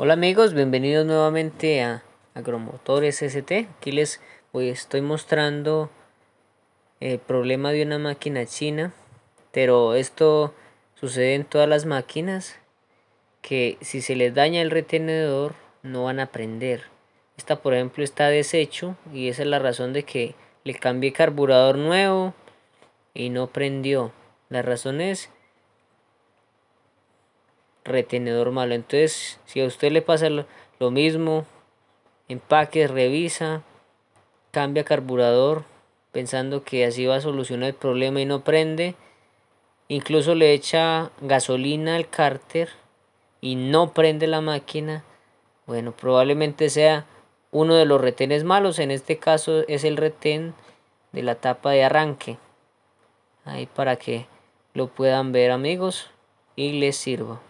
Hola amigos, bienvenidos nuevamente a Agromotores ST. Aquí les estoy mostrando el problema de una máquina china, pero esto sucede en todas las máquinas que si se les daña el retenedor no van a prender. Esta por ejemplo está deshecho y esa es la razón de que le cambié carburador nuevo y no prendió. La razón es retenedor malo. Entonces, si a usted le pasa lo, mismo, empaque, revisa, cambia carburador, pensando que así va a solucionar el problema y no prende. Incluso le echa gasolina al cárter y no prende la máquina. Bueno, probablemente sea uno de los retenes malos. En este caso es el retén de la tapa de arranque. Ahí para que lo puedan ver amigos y les sirva.